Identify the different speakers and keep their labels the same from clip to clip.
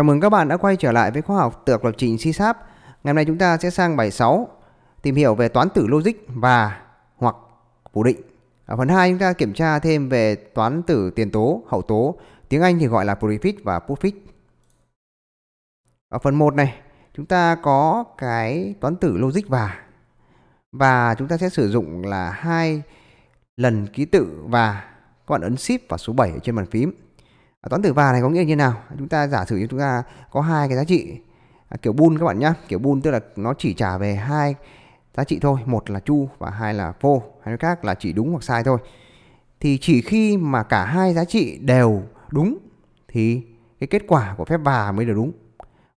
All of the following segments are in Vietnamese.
Speaker 1: Chào mừng các bạn đã quay trở lại với khóa học tược lập trình C Sharp. Ngày hôm nay chúng ta sẽ sang bài 6 tìm hiểu về toán tử logic và hoặc phủ định. Ở phần 2 chúng ta kiểm tra thêm về toán tử tiền tố, hậu tố, tiếng Anh thì gọi là prefix và postfix. Ở phần 1 này, chúng ta có cái toán tử logic và và chúng ta sẽ sử dụng là hai lần ký tự và các bạn ấn shift và số 7 ở trên bàn phím toán tử và này có nghĩa là như nào chúng ta giả sử như chúng ta có hai cái giá trị à, kiểu bool các bạn nhá kiểu bool tức là nó chỉ trả về hai giá trị thôi một là chu và hai là vô hay nói khác là chỉ đúng hoặc sai thôi thì chỉ khi mà cả hai giá trị đều đúng thì cái kết quả của phép và mới được đúng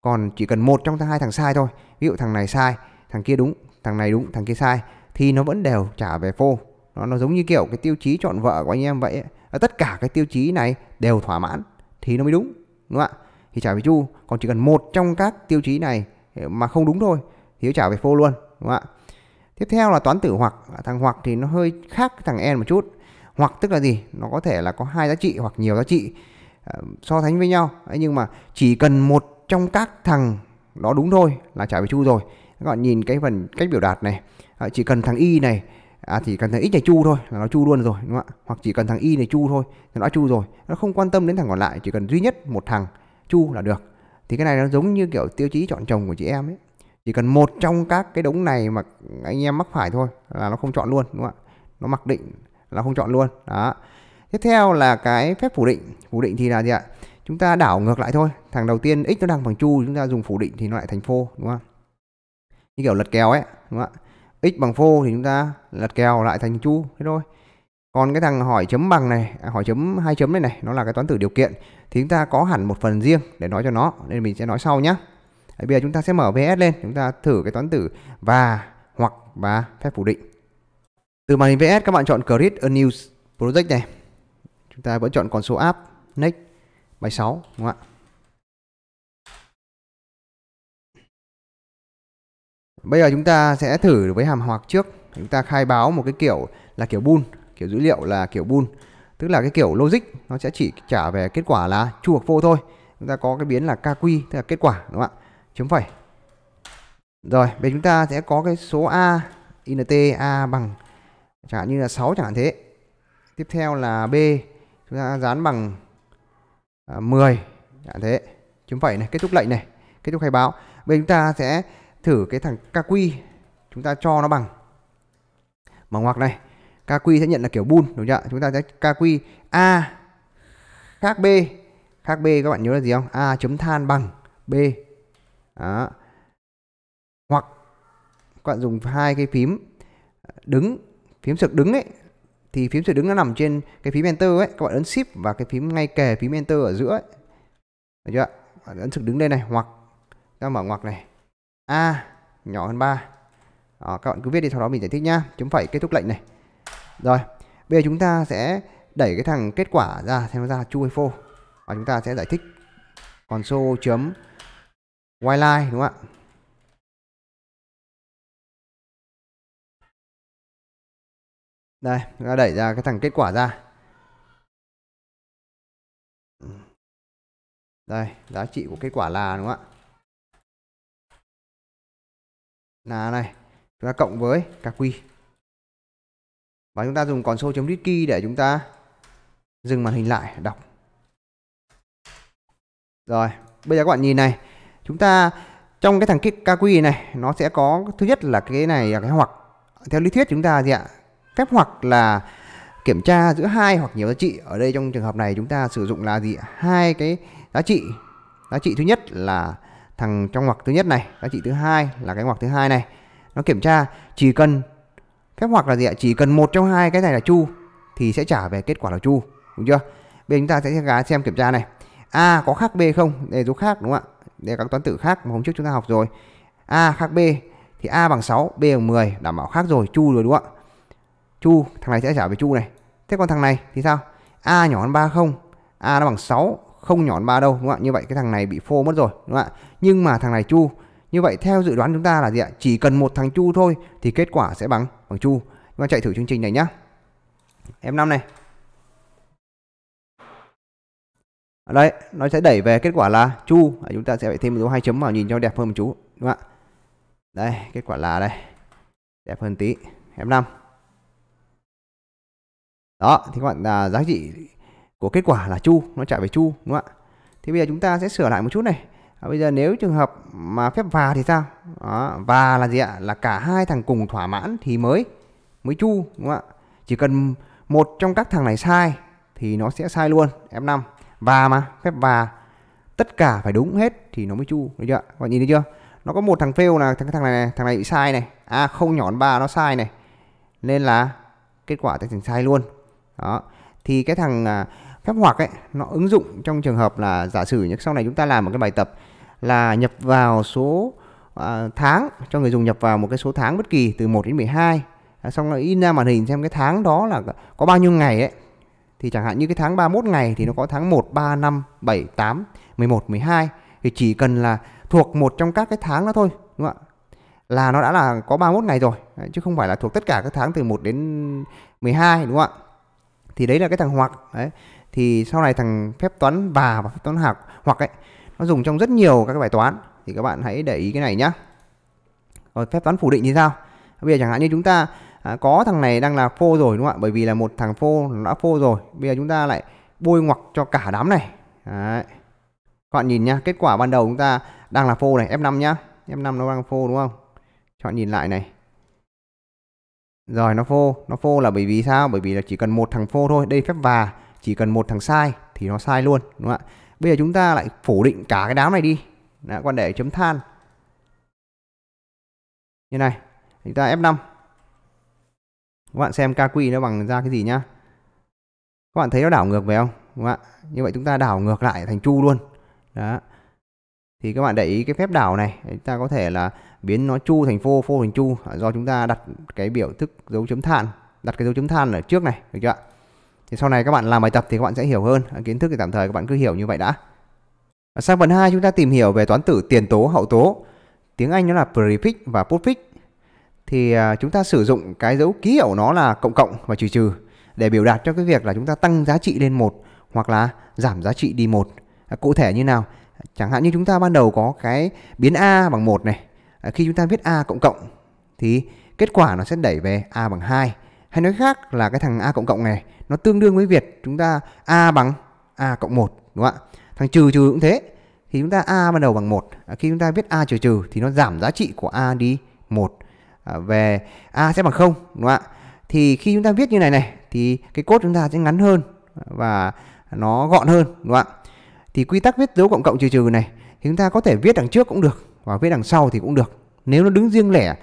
Speaker 1: còn chỉ cần một trong hai thằng sai thôi ví dụ thằng này sai thằng kia đúng thằng này đúng thằng kia sai thì nó vẫn đều trả về phô nó nó giống như kiểu cái tiêu chí chọn vợ của anh em vậy ấy tất cả các tiêu chí này đều thỏa mãn thì nó mới đúng đúng không ạ thì trả về chu còn chỉ cần một trong các tiêu chí này mà không đúng thôi thì trả về phô luôn đúng không ạ tiếp theo là toán tử hoặc thằng hoặc thì nó hơi khác thằng en một chút hoặc tức là gì nó có thể là có hai giá trị hoặc nhiều giá trị ờ, so sánh với nhau nhưng mà chỉ cần một trong các thằng đó đúng thôi là trả về chu rồi các bạn nhìn cái phần cách biểu đạt này ờ, chỉ cần thằng y này à, chỉ cần thằng x này chu thôi là nó chu luôn rồi đúng không ạ hoặc chỉ cần thằng y này chu thôi thì nó chu rồi nó không quan tâm đến thằng còn lại chỉ cần duy nhất một thằng chu là được thì cái này nó giống như kiểu tiêu chí chọn chồng của chị em ấy chỉ cần một trong các cái đống này mà anh em mắc phải thôi là nó không chọn luôn đúng không ạ nó mặc định là không chọn luôn đó tiếp theo là cái phép phủ định phủ định thì là gì ạ chúng ta đảo ngược lại thôi thằng đầu tiên x nó đang bằng chu chúng ta dùng phủ định thì nó lại thành phô đúng không như kiểu lật kèo ấy đúng không ạ x bằng phô thì chúng ta lật kèo lại thành chu thế thôi còn cái thằng hỏi chấm bằng này à, hỏi chấm hai chấm này này nó là cái toán tử điều kiện thì chúng ta có hẳn một phần riêng để nói cho nó nên mình sẽ nói sau nhé bây giờ chúng ta sẽ mở vs lên chúng ta thử cái toán tử và hoặc và phép phủ định từ màn hình vs các bạn chọn create a new project này chúng ta vẫn chọn còn số app next bài 6 đúng không ạ Bây giờ chúng ta sẽ thử với hàm hoặc trước. Chúng ta khai báo một cái kiểu là kiểu bool, kiểu dữ liệu là kiểu bool. Tức là cái kiểu logic nó sẽ chỉ trả về kết quả là chu hoặc vô thôi. Chúng ta có cái biến là kq tức là kết quả đúng không ạ? Chấm phẩy. Rồi, bây chúng ta sẽ có cái số a int a bằng chẳng hạn như là 6 chẳng hạn thế. Tiếp theo là b chúng ta dán bằng à, 10 chẳng hạn thế. Chấm phẩy này, kết thúc lệnh này, kết thúc khai báo. Bây chúng ta sẽ thử cái thằng KQ chúng ta cho nó bằng mở ngoặc này KQ sẽ nhận là kiểu bool đúng chưa chúng ta sẽ KQ A khác B khác B các bạn nhớ là gì không A chấm than bằng B đó hoặc các bạn dùng hai cái phím ờ, đứng phím sực đứng ấy thì phím sực đứng nó nằm trên cái phím enter ấy các bạn ấn shift và cái phím ngay kề phím enter ở giữa ấy. được chưa bạn ấn sực đứng đây này hoặc ra mở ngoặc này A nhỏ hơn 3 đó, các bạn cứ viết đi sau đó mình giải thích nhá chấm phẩy kết thúc lệnh này rồi bây giờ chúng ta sẽ đẩy cái thằng kết quả ra xem nó ra true hay false và chúng ta sẽ giải thích console chấm whiteline đúng không ạ đây chúng ta đẩy ra cái thằng kết quả ra đây giá trị của kết quả là đúng không ạ là này chúng ta cộng với quy và chúng ta dùng console chấm key để chúng ta dừng màn hình lại đọc rồi bây giờ các bạn nhìn này chúng ta trong cái thằng kq này nó sẽ có thứ nhất là cái này là cái hoặc theo lý thuyết chúng ta gì ạ phép hoặc là kiểm tra giữa hai hoặc nhiều giá trị ở đây trong trường hợp này chúng ta sử dụng là gì hai cái giá trị giá trị thứ nhất là thằng trong ngoặc thứ nhất này giá trị thứ hai là cái ngoặc thứ hai này nó kiểm tra chỉ cần phép hoặc là gì ạ chỉ cần một trong hai cái này là chu thì sẽ trả về kết quả là chu đúng chưa bây giờ chúng ta sẽ gá xem kiểm tra này a có khác b không đề số khác đúng không ạ đề các toán tử khác mà hôm trước chúng ta học rồi a khác b thì a bằng 6, b bằng 10 đảm bảo khác rồi chu rồi đúng không ạ chu thằng này sẽ trả về chu này thế còn thằng này thì sao a nhỏ hơn ba không a nó bằng 6 không nhỏn ba đâu đúng không ạ như vậy cái thằng này bị phô mất rồi đúng không ạ nhưng mà thằng này chu như vậy theo dự đoán chúng ta là gì ạ chỉ cần một thằng chu thôi thì kết quả sẽ bằng bằng chu chúng ta chạy thử chương trình này nhá em năm này ở à, đây nó sẽ đẩy về kết quả là chu à, chúng ta sẽ phải thêm dấu hai chấm vào nhìn cho đẹp hơn một chú đúng không ạ đây kết quả là đây đẹp hơn tí em năm đó thì các bạn à, giá trị của kết quả là chu nó trả về chu đúng không ạ thì bây giờ chúng ta sẽ sửa lại một chút này à, bây giờ nếu trường hợp mà phép và thì sao đó, và là gì ạ là cả hai thằng cùng thỏa mãn thì mới mới chu đúng không ạ chỉ cần một trong các thằng này sai thì nó sẽ sai luôn F5 và mà phép và tất cả phải đúng hết thì nó mới chu được chưa các bạn nhìn thấy chưa nó có một thằng fail là thằng thằng này, này thằng này bị sai này a à, không nhỏ ba nó sai này nên là kết quả sẽ thành sai luôn đó thì cái thằng à, phép hoặc ấy nó ứng dụng trong trường hợp là giả sử như sau này chúng ta làm một cái bài tập là nhập vào số à, tháng cho người dùng nhập vào một cái số tháng bất kỳ từ 1 đến 12 à, xong rồi in ra màn hình xem cái tháng đó là có bao nhiêu ngày ấy thì chẳng hạn như cái tháng 31 ngày thì nó có tháng 1, 3, 5, 7, 8, 11, 12 thì chỉ cần là thuộc một trong các cái tháng đó thôi đúng không ạ là nó đã là có 31 ngày rồi chứ không phải là thuộc tất cả các tháng từ 1 đến 12 đúng không ạ thì đấy là cái thằng hoặc đấy thì sau này thằng phép toán và và phép toán học hoặc ấy nó dùng trong rất nhiều các bài toán thì các bạn hãy để ý cái này nhá rồi phép toán phủ định thì sao bây giờ chẳng hạn như chúng ta à, có thằng này đang là phô rồi đúng không ạ bởi vì là một thằng phô nó đã phô rồi bây giờ chúng ta lại bôi ngoặc cho cả đám này Đấy. các bạn nhìn nhá kết quả ban đầu chúng ta đang là phô này F5 nhá F5 nó đang phô đúng không cho bạn nhìn lại này rồi nó phô nó phô là bởi vì sao bởi vì là chỉ cần một thằng phô thôi đây phép và chỉ cần một thằng sai thì nó sai luôn đúng không ạ bây giờ chúng ta lại phủ định cả cái đám này đi đã quan để chấm than như này chúng ta F5 các bạn xem KQ nó bằng ra cái gì nhá các bạn thấy nó đảo ngược về không đúng không ạ như vậy chúng ta đảo ngược lại thành chu luôn đó thì các bạn để ý cái phép đảo này chúng ta có thể là biến nó chu thành phô phô thành chu do chúng ta đặt cái biểu thức dấu chấm than đặt cái dấu chấm than ở trước này được chưa ạ thì sau này các bạn làm bài tập thì các bạn sẽ hiểu hơn kiến thức thì tạm thời các bạn cứ hiểu như vậy đã sang phần 2 chúng ta tìm hiểu về toán tử tiền tố hậu tố tiếng Anh nó là prefix và postfix thì à, chúng ta sử dụng cái dấu ký hiệu nó là cộng cộng và trừ trừ để biểu đạt cho cái việc là chúng ta tăng giá trị lên một hoặc là giảm giá trị đi một à, cụ thể như nào chẳng hạn như chúng ta ban đầu có cái biến a bằng một này à, khi chúng ta viết a cộng cộng thì kết quả nó sẽ đẩy về a bằng 2 hay nói khác là cái thằng A cộng cộng này nó tương đương với việc chúng ta A bằng A cộng 1 đúng không ạ? Thằng trừ trừ cũng thế. Thì chúng ta A ban đầu bằng 1. À, khi chúng ta viết A trừ trừ thì nó giảm giá trị của A đi 1 à, về A sẽ bằng 0 đúng không ạ? Thì khi chúng ta viết như này này thì cái cốt chúng ta sẽ ngắn hơn và nó gọn hơn đúng không ạ? Thì quy tắc viết dấu cộng cộng trừ trừ này thì chúng ta có thể viết đằng trước cũng được và viết đằng sau thì cũng được. Nếu nó đứng riêng lẻ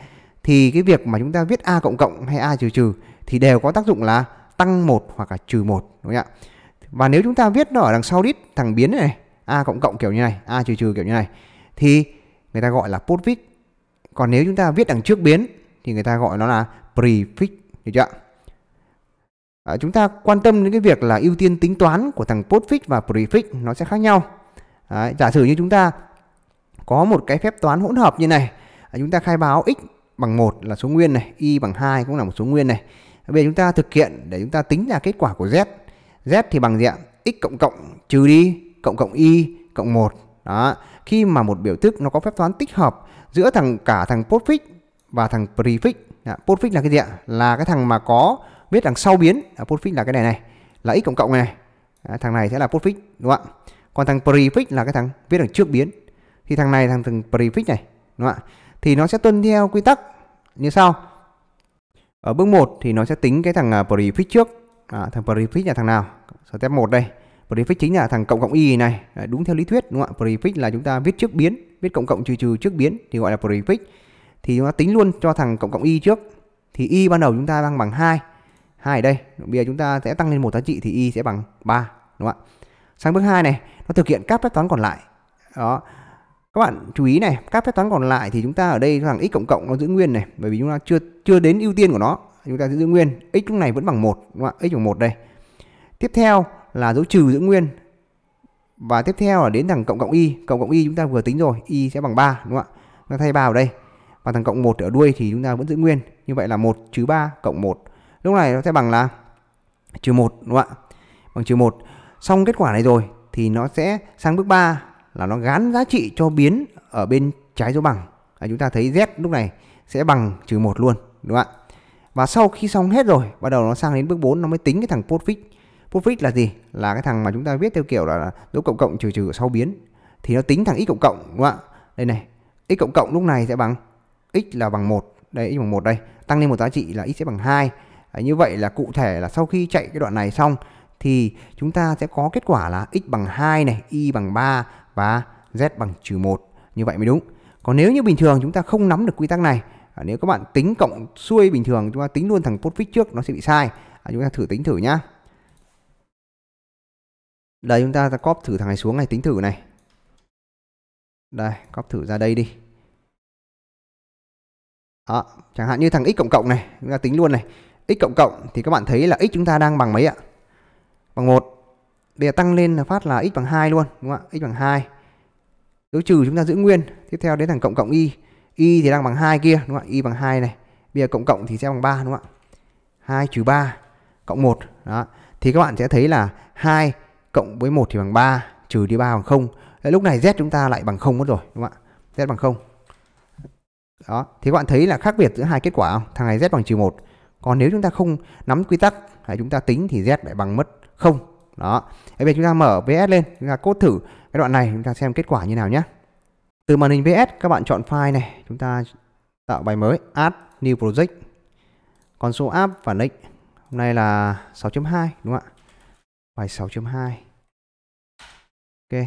Speaker 1: thì cái việc mà chúng ta viết a cộng cộng hay a trừ trừ thì đều có tác dụng là tăng một hoặc là trừ một đúng không ạ? Và nếu chúng ta viết nó ở đằng sau đít thằng biến này, a cộng cộng kiểu như này, a trừ trừ kiểu như này thì người ta gọi là postfix Còn nếu chúng ta viết đằng trước biến thì người ta gọi nó là prefix được chưa ạ? À, chúng ta quan tâm đến cái việc là ưu tiên tính toán của thằng postfix và prefix nó sẽ khác nhau. Đấy, giả sử như chúng ta có một cái phép toán hỗn hợp như này, à, chúng ta khai báo x bằng một là số nguyên này, y bằng 2 cũng là một số nguyên này. Bây giờ chúng ta thực hiện để chúng ta tính ra kết quả của z. Z thì bằng gì ạ? x cộng cộng trừ đi cộng cộng y cộng 1. Đó. Khi mà một biểu thức nó có phép toán tích hợp giữa thằng cả thằng postfix và thằng prefix. À, postfix là cái gì ạ? Là cái thằng mà có viết đằng sau biến. À, postfix là cái này này, là x cộng cộng này. À, thằng này sẽ là postfix đúng không ạ? Còn thằng prefix là cái thằng viết đằng trước biến. Thì thằng này thằng thằng prefix này đúng không ạ? thì nó sẽ tuân theo quy tắc như sau. Ở bước 1 thì nó sẽ tính cái thằng à, prefix trước. À, thằng prefix là thằng nào? Step 1 đây. Prefix chính là thằng cộng cộng y này. À, đúng theo lý thuyết đúng không ạ? Prefix là chúng ta viết trước biến, viết cộng cộng trừ trừ trước biến thì gọi là prefix. Thì chúng ta tính luôn cho thằng cộng cộng y trước. Thì y ban đầu chúng ta đang bằng 2. 2 ở đây. Bây giờ chúng ta sẽ tăng lên một giá trị thì y sẽ bằng 3 đúng không ạ? Sang bước 2 này, nó thực hiện các phép toán còn lại. Đó, các bạn chú ý này các phép toán còn lại thì chúng ta ở đây rằng x cộng cộng nó giữ nguyên này bởi vì chúng ta chưa chưa đến ưu tiên của nó chúng ta giữ nguyên x lúc này vẫn bằng một đúng không ạ x bằng một đây tiếp theo là dấu trừ giữ nguyên và tiếp theo là đến thằng cộng cộng y cộng cộng y chúng ta vừa tính rồi y sẽ bằng 3 đúng không ạ ta thay ba vào đây và thằng cộng 1 ở đuôi thì chúng ta vẫn giữ nguyên như vậy là 1 trừ 3 cộng 1 lúc này nó sẽ bằng là trừ 1 đúng không ạ bằng trừ 1 xong kết quả này rồi thì nó sẽ sang bước 3 là nó gán giá trị cho biến ở bên trái dấu bằng à, chúng ta thấy z lúc này sẽ bằng trừ một luôn đúng không ạ và sau khi xong hết rồi bắt đầu nó sang đến bước 4 nó mới tính cái thằng profit. Profit là gì là cái thằng mà chúng ta viết theo kiểu là dấu cộng cộng trừ trừ sau biến thì nó tính thằng x cộng cộng đúng không ạ đây này x cộng cộng lúc này sẽ bằng x là bằng một đây x bằng một đây tăng lên một giá trị là x sẽ bằng hai à, như vậy là cụ thể là sau khi chạy cái đoạn này xong thì chúng ta sẽ có kết quả là x bằng 2 này, y bằng 3 và z bằng trừ 1. Như vậy mới đúng. Còn nếu như bình thường chúng ta không nắm được quy tắc này, à, nếu các bạn tính cộng xuôi bình thường chúng ta tính luôn thằng postfix trước nó sẽ bị sai. À, chúng ta thử tính thử nhá. Đây chúng ta ta copy thử thằng này xuống này tính thử này. Đây, copy thử ra đây đi. Đó, chẳng hạn như thằng x cộng cộng này, chúng ta tính luôn này. x cộng cộng thì các bạn thấy là x chúng ta đang bằng mấy ạ? bằng 1. Bây giờ tăng lên là phát là x bằng 2 luôn, đúng không ạ? x bằng 2. Dấu trừ chúng ta giữ nguyên. Tiếp theo đến thằng cộng cộng y. Y thì đang bằng 2 kia, đúng không ạ? Y bằng 2 này. Bây giờ cộng cộng thì sẽ bằng 3 đúng không ạ? 2 trừ 3 cộng 1. Đó. Thì các bạn sẽ thấy là 2 cộng với 1 thì bằng 3, trừ đi 3 bằng 0. Đấy, lúc này z chúng ta lại bằng 0 mất rồi, đúng không ạ? Z bằng 0. Đó, thì các bạn thấy là khác biệt giữa hai kết quả không? Thằng này z bằng trừ -1. Còn nếu chúng ta không nắm quy tắc, hay chúng ta tính thì z lại bằng mất không đó bây giờ chúng ta mở vs lên chúng ta cốt thử cái đoạn này chúng ta xem kết quả như nào nhé từ màn hình vs các bạn chọn file này chúng ta tạo bài mới add new project con số app và nick hôm nay là 6.2 đúng không ạ bài 6.2 ok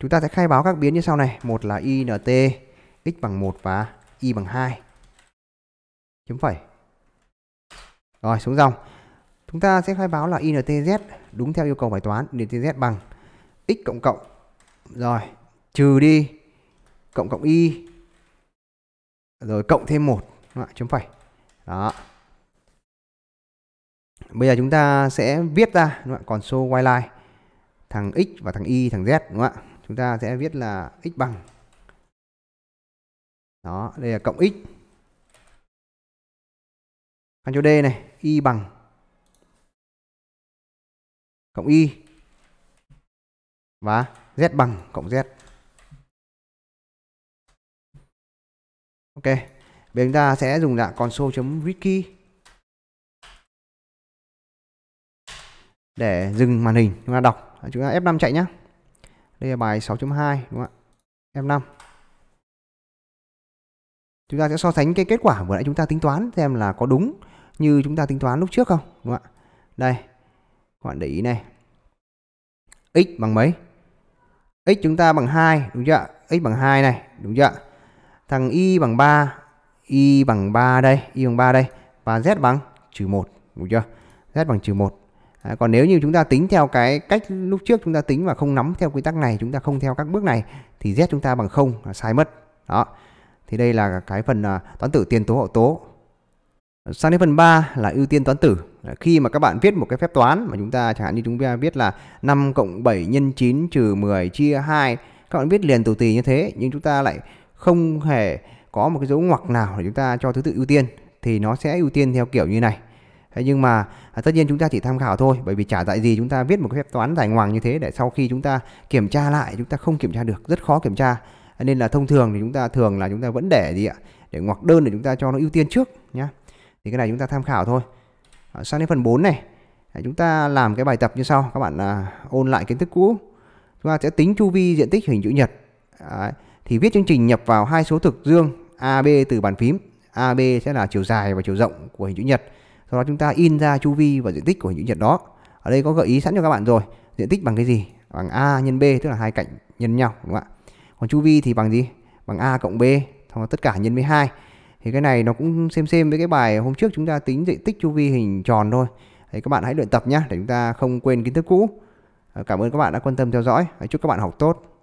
Speaker 1: chúng ta sẽ khai báo các biến như sau này một là int x bằng 1 và y bằng 2 chấm phẩy rồi xuống dòng Chúng ta sẽ khai báo là INTZ đúng theo yêu cầu bài toán INTZ bằng x cộng cộng rồi trừ đi cộng cộng y rồi cộng thêm một chấm phẩy đó bây giờ chúng ta sẽ viết ra đúng không? còn số y line thằng x và thằng y thằng z đúng không ạ chúng ta sẽ viết là x bằng đó đây là cộng x căn chỗ d này y bằng cộng y và z bằng cộng z. Ok, bây chúng ta sẽ dùng dạng console.wiki để dừng màn hình chúng ta đọc chúng ta F5 chạy nhá. đây là bài 6.2 đúng không ạ F5 chúng ta sẽ so sánh cái kết quả vừa nãy chúng ta tính toán xem là có đúng như chúng ta tính toán lúc trước không đúng không ạ đây các bạn để ý này x bằng mấy x chúng ta bằng 2 đúng chưa x bằng 2 này đúng chưa thằng y bằng 3 y bằng 3 đây y bằng 3 đây và z bằng trừ 1 đúng chưa z bằng trừ 1 à, còn nếu như chúng ta tính theo cái cách lúc trước chúng ta tính và không nắm theo quy tắc này chúng ta không theo các bước này thì z chúng ta bằng 0 là sai mất đó thì đây là cái phần à, toán tử tiền tố hậu tố Sang đến phần 3 là ưu tiên toán tử. Khi mà các bạn viết một cái phép toán mà chúng ta chẳng hạn như chúng ta viết là 5 cộng 7 nhân 9 trừ 10 chia 2, các bạn viết liền tù tì như thế nhưng chúng ta lại không hề có một cái dấu ngoặc nào để chúng ta cho thứ tự ưu tiên thì nó sẽ ưu tiên theo kiểu như này. Thế nhưng mà tất nhiên chúng ta chỉ tham khảo thôi bởi vì chả tại gì chúng ta viết một cái phép toán dài ngoằng như thế để sau khi chúng ta kiểm tra lại chúng ta không kiểm tra được, rất khó kiểm tra. Nên là thông thường thì chúng ta thường là chúng ta vẫn để gì ạ? Để ngoặc đơn để chúng ta cho nó ưu tiên trước nhé thì cái này chúng ta tham khảo thôi à, sang đến phần 4 này à, chúng ta làm cái bài tập như sau các bạn à, ôn lại kiến thức cũ chúng ta sẽ tính chu vi diện tích hình chữ nhật à, thì viết chương trình nhập vào hai số thực dương AB từ bàn phím AB sẽ là chiều dài và chiều rộng của hình chữ nhật sau đó chúng ta in ra chu vi và diện tích của hình chữ nhật đó ở đây có gợi ý sẵn cho các bạn rồi diện tích bằng cái gì bằng A nhân B tức là hai cạnh nhân nhau đúng không ạ còn chu vi thì bằng gì bằng A cộng B xong tất cả nhân với hai thì cái này nó cũng xem xem với cái bài hôm trước chúng ta tính diện tích chu vi hình tròn thôi thì các bạn hãy luyện tập nhé để chúng ta không quên kiến thức cũ ờ, cảm ơn các bạn đã quan tâm theo dõi chúc các bạn học tốt